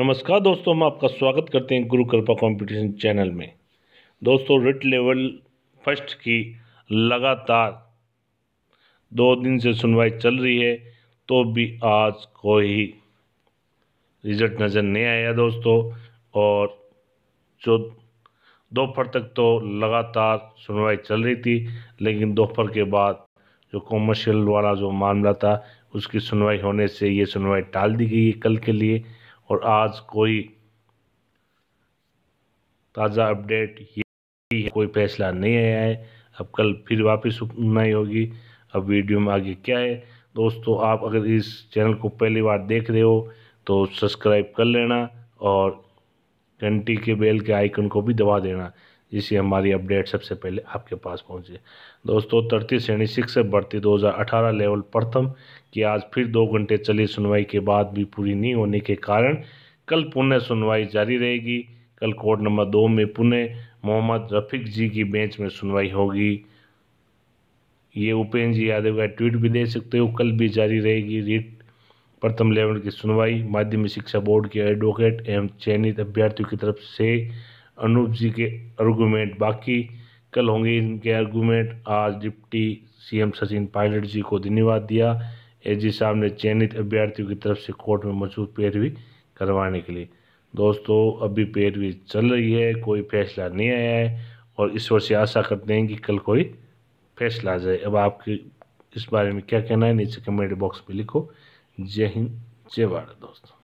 नमस्कार दोस्तों हम आपका स्वागत करते हैं गुरु कृपा कंपटीशन चैनल में दोस्तों रिट लेवल फर्स्ट की लगातार दो दिन से सुनवाई चल रही है तो भी आज कोई रिजल्ट नज़र नहीं आया दोस्तों और जो दोपहर तक तो लगातार सुनवाई चल रही थी लेकिन दोपहर के बाद जो कॉमर्शियल वाला जो मामला था उसकी सुनवाई होने से ये सुनवाई टाल दी गई है कल के लिए और आज कोई ताज़ा अपडेट ये है कोई फैसला नहीं आया है अब कल फिर वापस सुनाई होगी अब वीडियो में आगे क्या है दोस्तों आप अगर इस चैनल को पहली बार देख रहे हो तो सब्सक्राइब कर लेना और घंटी के बेल के आइकन को भी दबा देना जिससे हमारी अपडेट सबसे पहले आपके पास पहुंचे दोस्तों तरती श्रेणी शिक्षक भर्ती 2018 लेवल प्रथम की आज फिर दो घंटे चली सुनवाई के बाद भी पूरी नहीं होने के कारण कल पुनः सुनवाई जारी रहेगी कल कोर्ट नंबर दो में पुनः मोहम्मद रफीक जी की बेंच में सुनवाई होगी ये उपेंद्र जी यादव का ट्वीट भी दे सकते हो कल भी जारी रहेगी रीट प्रथम लेवल की सुनवाई माध्यमिक शिक्षा बोर्ड के एडवोकेट एवं चयनित अभ्यर्थियों की तरफ से अनूप जी के आर्गूमेंट बाकी कल होंगे इनके आर्गूमेंट आज डिप्टी सीएम सचिन पायलट जी को धन्यवाद दिया एजी साहब ने चयनित अभ्यर्थियों की तरफ से कोर्ट में मौजूद पैरवी करवाने के लिए दोस्तों अभी पैरवी चल रही है कोई फैसला नहीं आया है और ईश्वर से आशा करते हैं कि कल कोई फैसला आ जाए अब आपके इस बारे में क्या कहना है नीचे कमेंट बॉक्स में लिखो जय हिंद जय भारत दोस्तों